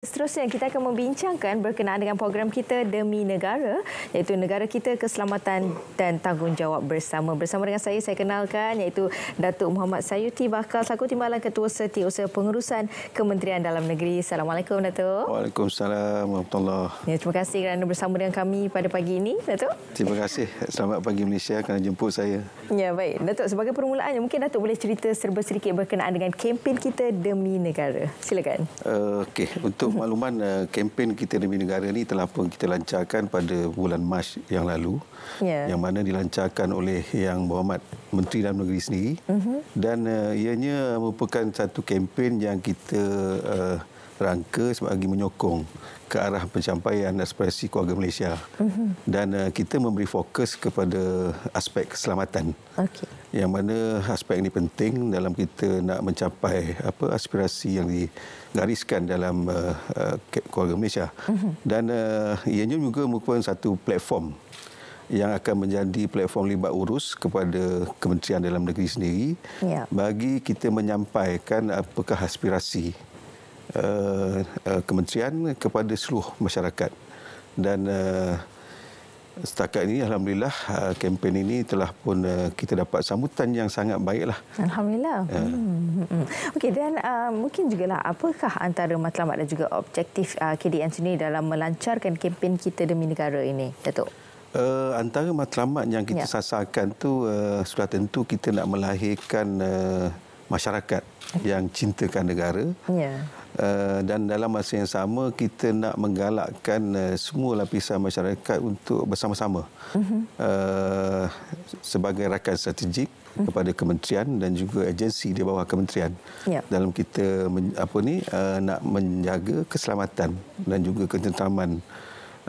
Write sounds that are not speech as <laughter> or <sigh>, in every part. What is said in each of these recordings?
Seterusnya kita akan membincangkan berkenaan dengan program kita Demi Negara iaitu Negara Kita Keselamatan dan Tanggungjawab Bersama. Bersama dengan saya saya kenalkan iaitu Datuk Muhammad Sayuti Bakal selaku Timbalan Ketua Setiausaha Pengurusan Kementerian Dalam Negeri. Assalamualaikum Datuk. Waalaikumsalam warahmatullahi. Ya, terima kasih kerana bersama dengan kami pada pagi ini Datuk. Terima kasih. Selamat pagi Malaysia kerana jemput saya. Ya baik. Datuk sebagai permulaan mungkin Datuk boleh cerita serba sedikit berkenaan dengan kempen kita Demi Negara. Silakan. Uh, Okey untuk untuk makluman uh, kempen kita demi negara ini telah pun kita lancarkan pada bulan Mac yang lalu yeah. yang mana dilancarkan oleh Yang Muhammad Menteri Dalam Negeri sendiri mm-hmm. dan uh, ianya merupakan satu kempen yang kita uh, rangka sebagai menyokong ke arah pencapaian aspirasi keluarga Malaysia mm-hmm. dan uh, kita memberi fokus kepada aspek keselamatan okay yang mana aspek ini penting dalam kita nak mencapai apa aspirasi yang digariskan dalam uh, uh, keluarga Malaysia mhm. dan uh, ianya juga merupakan satu platform yang akan menjadi platform libat urus kepada kementerian dalam negeri sendiri ya. bagi kita menyampaikan apakah aspirasi uh, uh, kementerian kepada seluruh masyarakat dan uh, setakat ini alhamdulillah uh, kempen ini telah pun uh, kita dapat sambutan yang sangat baiklah. Alhamdulillah. Ya. Hmm. hmm, hmm. Okey dan uh, mungkin lah, apakah antara matlamat dan juga objektif uh, KDN sendiri dalam melancarkan kempen kita demi negara ini, Datuk? Uh, antara matlamat yang kita ya. sasarkan tu uh, sudah tentu kita nak melahirkan uh, masyarakat yang cintakan negara. Ya. Eh, dan dalam masa yang sama kita nak menggalakkan eh, semua lapisan masyarakat untuk bersama-sama mhm. eh, sebagai rakan strategik mhm. kepada kementerian dan juga agensi di bawah kementerian ya. dalam kita apa ni nak menjaga keselamatan dan juga ketentraman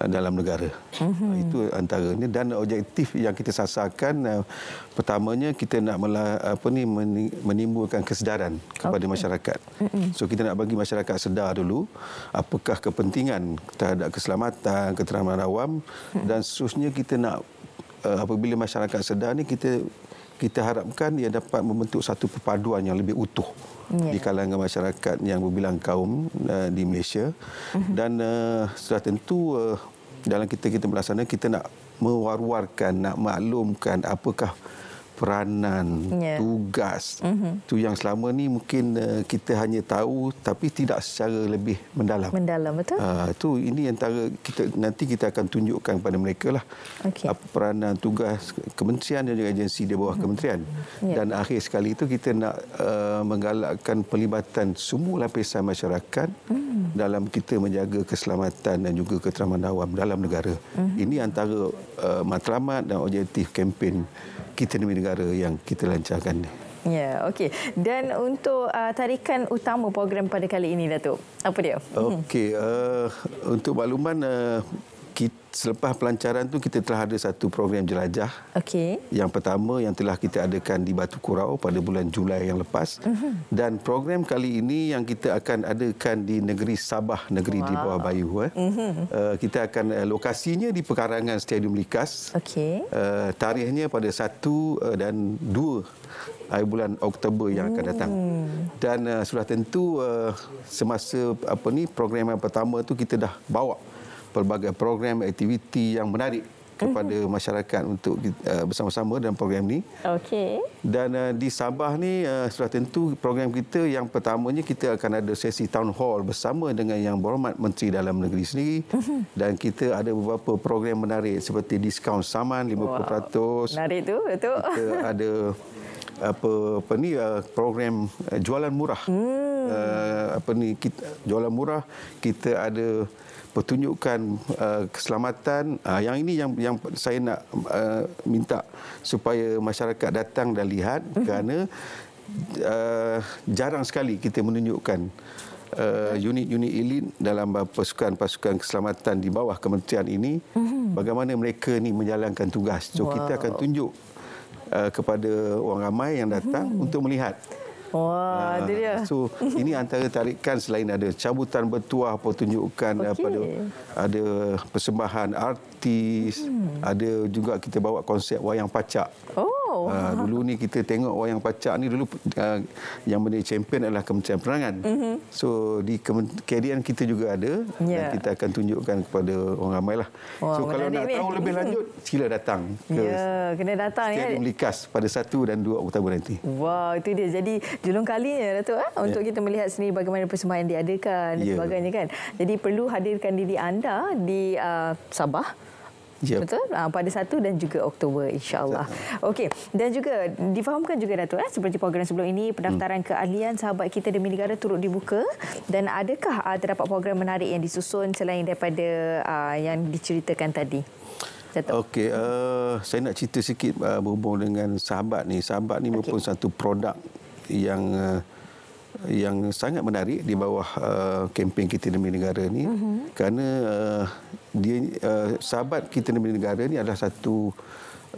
Eh, dalam negara. Mm-hmm. Itu antaranya dan objektif yang kita sasarkan eh, pertamanya kita nak apa ni menimbulkan kesedaran kepada okay. masyarakat. Mm-hmm. So kita nak bagi masyarakat sedar dulu apakah kepentingan terhadap keselamatan, keteraman awam mm-hmm. dan seterusnya kita nak eh, apabila masyarakat sedar ni kita kita harapkan ia dapat membentuk satu perpaduan yang lebih utuh. Yeah. di kalangan masyarakat yang berbilang kaum uh, di Malaysia mm-hmm. dan uh, sudah tentu uh, dalam kita kita melaksanakan kita nak mewar-warkan nak maklumkan apakah peranan, yeah. tugas. Itu mhm. mm-hmm. yang selama ni mungkin uh, kita hanya tahu tapi tidak secara lebih mendalam. Mendalam betul. uh, tu ini antara kita nanti kita akan tunjukkan kepada mereka lah. Okay. Apa peranan, tugas kementerian dan juga agensi di bawah mm-hmm. kementerian. Yeah. Dan akhir sekali itu kita nak uh, menggalakkan pelibatan semua lapisan masyarakat mm. dalam kita menjaga keselamatan dan juga keteraman awam dalam negara. Mm-hmm. Ini antara uh, matlamat dan objektif kempen kita demi negara yang kita lancarkan ini. Ya, okey. Dan untuk uh, tarikan utama program pada kali ini Datuk, apa dia? Okey, uh, untuk makluman uh, selepas pelancaran tu kita telah ada satu program jelajah. Okey. Yang pertama yang telah kita adakan di Batu Kurau pada bulan Julai yang lepas. Uh mhm. -huh. Dan program kali ini yang kita akan adakan di negeri Sabah, negeri wow. di bawah Bayu. Eh. Uh -huh. uh, kita akan uh, lokasinya di pekarangan Stadium Likas. Okey. Uh, tarikhnya pada 1 uh, eh, dan 2 air bulan Oktober yang akan datang. Hmm. Dan uh, sudah tentu uh, semasa apa ni program yang pertama tu kita dah bawa pelbagai program aktiviti yang menarik kepada uh-huh. masyarakat untuk uh, bersama-sama dalam program ni. Okey. Dan uh, di Sabah ni uh, sudah tentu program kita yang pertamanya kita akan ada sesi town hall bersama dengan yang berhormat Menteri Dalam Negeri sendiri uh-huh. dan kita ada beberapa program menarik seperti diskaun saman 50%. Wow. Menarik tu tu. Kita ada apa apa ni uh, program uh, jualan murah. Hmm. Uh, apa ni kita jualan murah kita ada pertunjukan uh, keselamatan uh, yang ini yang yang saya nak uh, minta supaya masyarakat datang dan lihat mhm. kerana uh, jarang sekali kita menunjukkan uh, unit-unit elit dalam pasukan-pasukan keselamatan di bawah kementerian ini mhm. bagaimana mereka ni menjalankan tugas so wow. kita akan tunjuk uh, kepada orang ramai yang datang mhm. untuk melihat Wah, ha, dia So, ini antara tarikan selain ada cabutan bertuah pertunjukan okay. pada ada persembahan artis, hmm. ada juga kita bawa konsep wayang pacak. Oh. Uh, <laughs> dulu ni kita tengok yang pacak ni dulu uh, yang menjadi champion adalah Kementerian Perangan. Mm -hmm. So di kerajaan kita juga ada yeah. dan ya. kita akan tunjukkan kepada orang ramai lah. Wow, so kalau nak tahu lebih mhm. lanjut sila datang ke yeah, kena datang ya. Stadium Likas pada satu dan dua Oktober nanti. Wow, itu dia. Jadi julung kalinya Datuk ha? untuk yeah. kita melihat sendiri bagaimana persembahan diadakan dan yeah. sebagainya kan. Jadi perlu hadirkan diri anda di uh, Sabah Yeah. Betul? Ha, pada 1 dan juga Oktober insyaAllah. Okey. Dan juga difahamkan juga Datuk eh, seperti program sebelum ini pendaftaran hmm. keahlian sahabat kita demi negara turut dibuka dan adakah uh, terdapat program menarik yang disusun selain daripada uh, yang diceritakan tadi? Okey, uh, saya nak cerita sikit uh, berhubung dengan sahabat ni. Sahabat ni okay. merupakan satu produk yang uh, yang sangat menarik di bawah uh, kempen kita demi negara ni mm-hmm. kerana uh, dia uh, sahabat kita demi negara ni adalah satu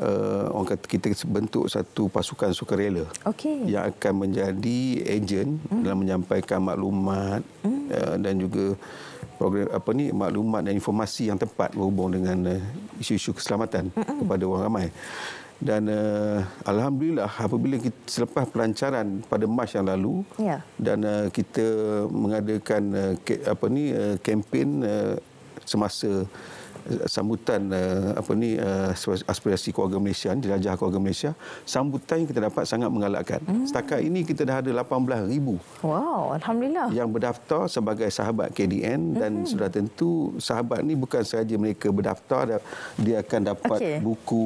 uh, orang kata kita bentuk satu pasukan sukarela okay. yang akan menjadi ejen mm-hmm. dalam menyampaikan maklumat mm-hmm. uh, dan juga program apa ni maklumat dan informasi yang tepat berhubung dengan uh, isu-isu keselamatan mm-hmm. kepada orang ramai dan uh, alhamdulillah apabila kita selepas pelancaran pada Mac yang lalu ya. dan uh, kita mengadakan uh, ke, apa ni uh, kempen uh, semasa sambutan uh, apa ni uh, aspirasi keluarga Malaysia jelajah keluarga Malaysia sambutan yang kita dapat sangat menggalakkan hmm. setakat ini kita dah ada 18 wow alhamdulillah yang berdaftar sebagai sahabat KDN dan hmm. sudah tentu sahabat ni bukan sahaja mereka berdaftar dia akan dapat okay. buku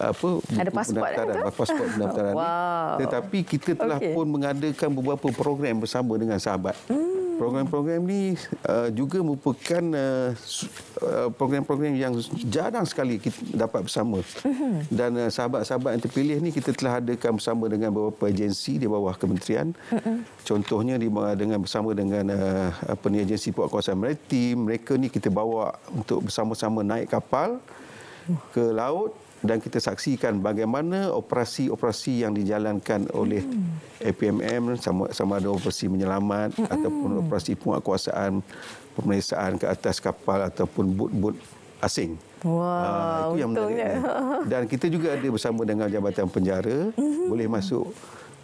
apa buku ada pendaftaran ada eh, pasport pendaftaran <laughs> wow. ni. tetapi kita telah okay. pun mengadakan beberapa program bersama dengan sahabat hmm program-program ini uh, juga merupakan uh, uh, program-program yang jarang sekali kita dapat bersama. Mm-hmm. Dan sahabat-sahabat yang terpilih ini kita telah adakan bersama dengan beberapa agensi di bawah kementerian. Contohnya di dengan bersama dengan uh, apa ni agensi Port Kawasan Maritim, mereka ni kita bawa untuk bersama-sama naik kapal ke laut dan kita saksikan bagaimana operasi-operasi yang dijalankan oleh APMM sama, sama ada operasi menyelamat mm-hmm. ataupun operasi penguatkuasaan pemeriksaan ke atas kapal ataupun bot-bot asing. wow, uh, ah, itu yang menarik. Kan. Dan kita juga ada bersama dengan Jabatan Penjara mm-hmm. boleh masuk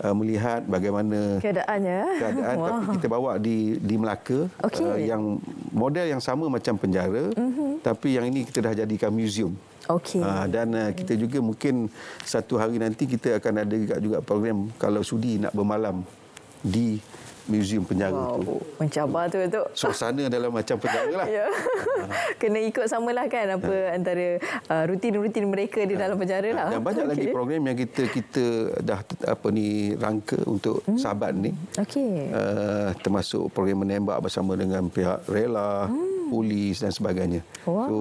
uh, melihat bagaimana keadaannya keadaan <laughs> wow. kita bawa di di Melaka okay. uh, yang model yang sama macam penjara mm-hmm. tapi yang ini kita dah jadikan museum Okay. Uh, ah, dan uh, kita juga mungkin satu hari nanti kita akan ada juga program kalau sudi nak bermalam di muzium penjara wow. tu. Mencabar tu tu. Suasana dalam macam penjara lah. <laughs> Ya. Kena ikut samalah kan apa ha. antara uh, rutin-rutin mereka di ya. dalam penjara lah. Dan banyak okay. lagi program yang kita kita dah apa ni rangka untuk hmm. sahabat ni. Okey. Uh, termasuk program menembak bersama dengan pihak rela, hmm. polis dan sebagainya. Wow. So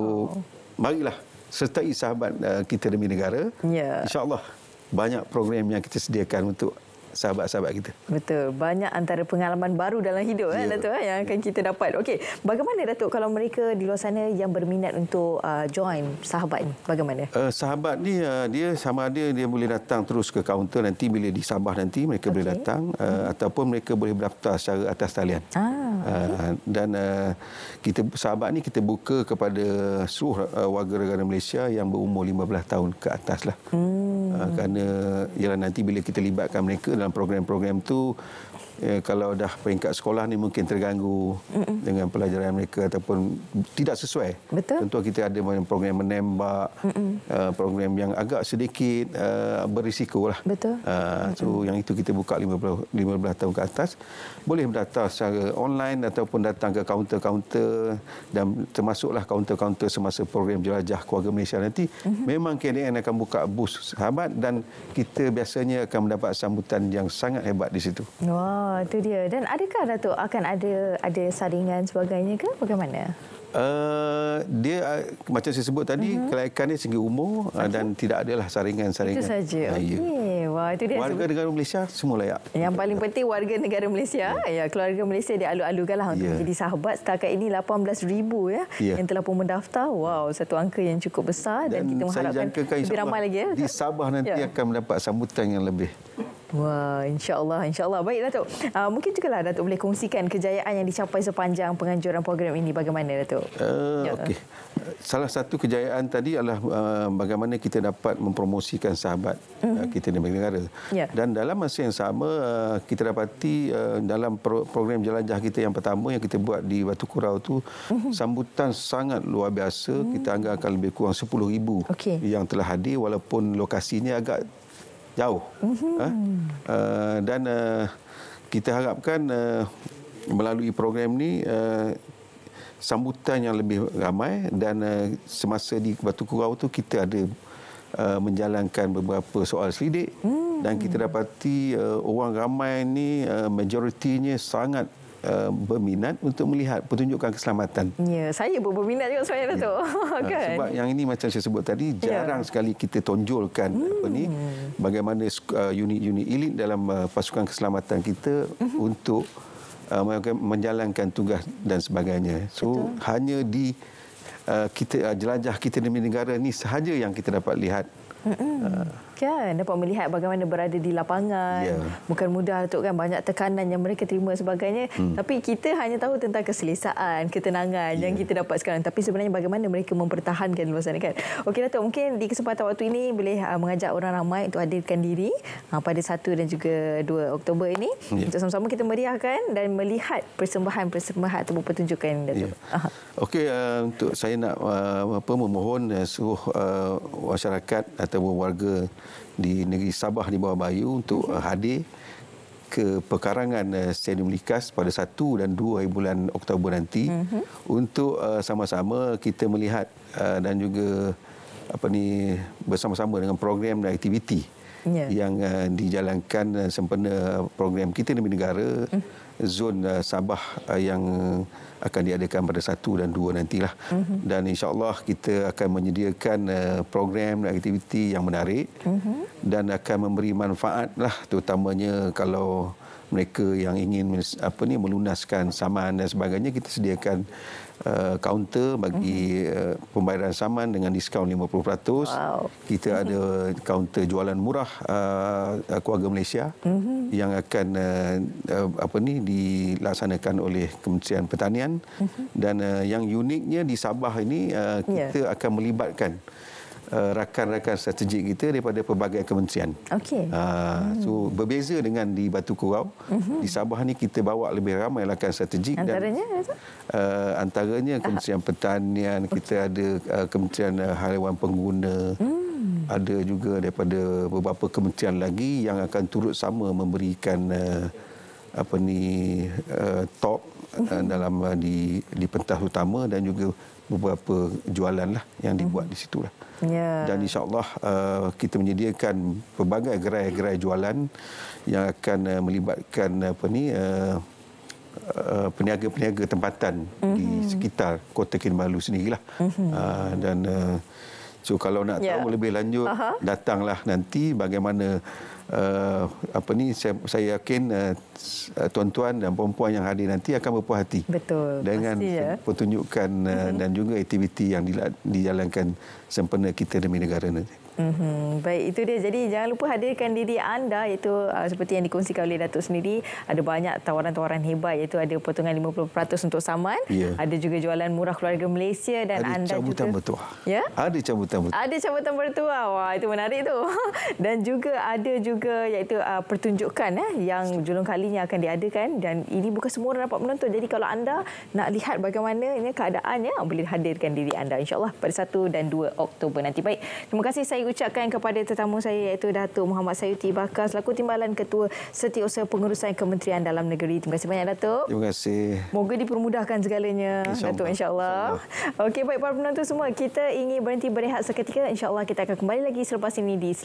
marilah sertai sahabat uh, kita demi negara. Ya. Insya-Allah banyak program yang kita sediakan untuk sahabat-sahabat kita. Betul. Banyak antara pengalaman baru dalam hidup eh, ya. eh, Datuk, eh, yang akan kita dapat. Okey, Bagaimana Datuk kalau mereka di luar sana yang berminat untuk uh, join sahabat ini? Bagaimana? Uh, sahabat ini uh, eh, dia sama ada dia boleh datang terus ke kaunter nanti bila di Sabah nanti mereka okay. boleh datang uh, hmm. ataupun mereka boleh berdaftar secara atas talian. Ah, okay. uh, dan uh, kita sahabat ni kita buka kepada seluruh uh, warga negara Malaysia yang berumur 15 tahun ke atas. Lah. Hmm. Uh, kerana ialah nanti bila kita libatkan mereka dalam program-program tu ya, kalau dah peringkat sekolah ni mungkin terganggu Mm-mm. dengan pelajaran mereka ataupun tidak sesuai. Betul. Tentu kita ada program menembak, uh, program yang agak sedikit uh, berisiko lah. Betul. Uh, so Mm-mm. yang itu kita buka 15, 15 tahun ke atas. Boleh datang secara online ataupun datang ke kaunter-kaunter dan termasuklah kaunter-kaunter semasa program jelajah keluarga Malaysia nanti. Mm-hmm. Memang KDN akan buka bus sahabat dan kita biasanya akan mendapat sambutan yang sangat hebat di situ. Wow. Oh, itu dia. Dan adakah Datuk akan ada ada saringan sebagainya ke? Bagaimana? Uh, dia uh, macam saya sebut tadi uh-huh. Mhm. kelayakan dia segi umur uh, dan tidak adalah saringan-saringan. Itu saja. Ya. Okey. Wah, itu dia. Warga negara Malaysia semua layak. Yang paling penting warga negara Malaysia. Ya, ya keluarga Malaysia dia alu-alukanlah untuk ya. menjadi sahabat. Setakat ini 18,000 ya, ya yang telah pun mendaftar. Wow, satu angka yang cukup besar dan, dan kita mengharapkan lebih ramai lagi ya. Di Sabah nanti ya. akan mendapat sambutan yang lebih Wah, insya insyaAllah. InsyaAllah. Baik, Datuk. Uh, mungkin juga lah Datuk boleh kongsikan kejayaan yang dicapai sepanjang penganjuran program ini. Bagaimana, Datuk? Uh, ya. Okey. Salah satu kejayaan tadi adalah uh, bagaimana kita dapat mempromosikan sahabat uh-huh. kita di negara. Yeah. Dan dalam masa yang sama, uh, kita dapati uh, dalam pro- program jelajah kita yang pertama yang kita buat di Batu Kurau tu uh-huh. sambutan sangat luar biasa. Uh-huh. Kita hmm. anggarkan lebih kurang 10,000 okay. yang telah hadir walaupun lokasinya agak jauh. Mm-hmm. Uh, dan uh, kita harapkan uh, melalui program ini uh, sambutan yang lebih ramai dan uh, semasa di Batu Kurau tu kita ada uh, menjalankan beberapa soal selidik mm-hmm. dan kita dapati uh, orang ramai ini uh, majoritinya sangat Eh, berminat untuk melihat pertunjukan keselamatan. Ya, saya pun berminat juga sebenarnya ya. tu. Ha, <laughs> kan? Sebab yang ini macam saya sebut tadi ya. jarang ya. sekali kita tonjolkan hmm. apa ni bagaimana eh, unit-unit elit dalam eh, pasukan keselamatan kita mhm. untuk menjalankan tugas dan sebagainya. So Betul. hanya di kita jelajah kita demi negara ni sahaja yang kita dapat lihat. Hmm. Uh, kan dapat melihat bagaimana berada di lapangan yeah. bukan mudah tu kan banyak tekanan yang mereka terima sebagainya hmm. tapi kita hanya tahu tentang keselesaan ketenangan yeah. yang ya. kita dapat sekarang tapi sebenarnya bagaimana mereka mempertahankan luar sana kan okey Datuk mungkin di kesempatan waktu ini boleh uh, mengajak orang ramai untuk hadirkan diri uh, pada 1 dan juga 2 Oktober ini yeah. untuk sama-sama kita meriahkan dan melihat persembahan-persembahan atau pertunjukan Datuk yeah. Ya. okey uh, untuk saya nak uh, apa memohon uh, suruh uh, masyarakat atau warga di negeri Sabah di bawah bayu untuk uh, hadir ke pekarangan uh, Seni Melikas pada 1 dan 2 bulan Oktober nanti mm-hmm. untuk uh, sama-sama kita melihat dan juga apa ni bersama-sama dengan program dan aktiviti yeah. yang dijalankan sempena program kita demi negara mm-hmm zon uh, Sabah uh, yang akan diadakan pada satu dan dua nantilah. Mm-hmm. Dan insya-Allah kita akan menyediakan uh, program dan aktiviti yang menarik mm-hmm. dan akan memberi manfaat lah terutamanya kalau mereka yang ingin apa ni melunaskan saman dan sebagainya kita sediakan uh, bagi uh, pembayaran saman dengan diskaun 50%. Wow. Kita mm-hmm. ada kaunter jualan murah uh, keluarga Malaysia mm-hmm. yang akan uh, uh, apa ni dilaksanakan oleh Kementerian Pertanian mm-hmm. dan uh, yang uniknya di Sabah ini uh, ya. kita yeah. akan melibatkan Eh, rakan-rakan strategik kita daripada pelbagai kementerian. Okey. Uh, so berbeza dengan di Batu Kurau, uh-huh. di Sabah ni kita bawa lebih ramai rakan strategik antaranya, dan antaranya uh, antaranya Kementerian uh. Pertanian, okay. kita ada uh, Kementerian uh, Haiwan Pengguna. Hmm ada juga daripada beberapa kementerian lagi yang akan turut sama memberikan uh, apa ni uh, talk uh, dalam uh, di di pentas utama dan juga beberapa jualan lah yang dibuat mhm. di situ lah. Yeah. Dan insyaAllah uh, kita menyediakan pelbagai gerai-gerai jualan yang akan uh, melibatkan apa ni uh, Uh, peniaga-peniaga tempatan mm-hmm. di mhm. sekitar Kota Kinabalu sendirilah. Mm-hmm. Uh, dan uh, so kalau nak yeah. tahu lebih lanjut uh-huh. datanglah nanti bagaimana uh, apa ni saya, saya yakin uh, tuan-tuan dan puan-puan yang hadir nanti akan berpuas hati. Betul. Dengan pasti, ya? pertunjukan uh, mm-hmm. dan juga aktiviti yang dijalankan sempena kita demi negara nanti. Mm-hmm. Baik, itu dia. Jadi jangan lupa hadirkan diri anda iaitu uh, seperti yang dikongsikan oleh Datuk sendiri. Ada banyak tawaran-tawaran hebat iaitu ada potongan 50% untuk saman. Yeah. Ada juga jualan murah keluarga Malaysia dan ada anda juga. Ada cabutan bertuah. Ya? Ada cabutan bertuah. Ada cabutan bertuah. Wah, itu menarik tu. <laughs> dan juga ada juga iaitu uh, pertunjukan eh, yang julung kalinya akan diadakan. Dan ini bukan semua orang dapat menonton. Jadi kalau anda nak lihat bagaimana ini keadaannya, boleh hadirkan diri anda. InsyaAllah pada 1 dan 2 Oktober nanti. Baik, terima kasih saya ucapkan kepada tetamu saya iaitu Datuk Muhammad Sayuti Bakar selaku Timbalan Ketua Setiausaha Pengurusan Kementerian Dalam Negeri. Terima kasih banyak Datuk. Terima kasih. Moga dipermudahkan segalanya insya Datuk insyaAllah. Insya Okey baik para penonton semua kita ingin berhenti berehat seketika insyaAllah kita akan kembali lagi selepas ini di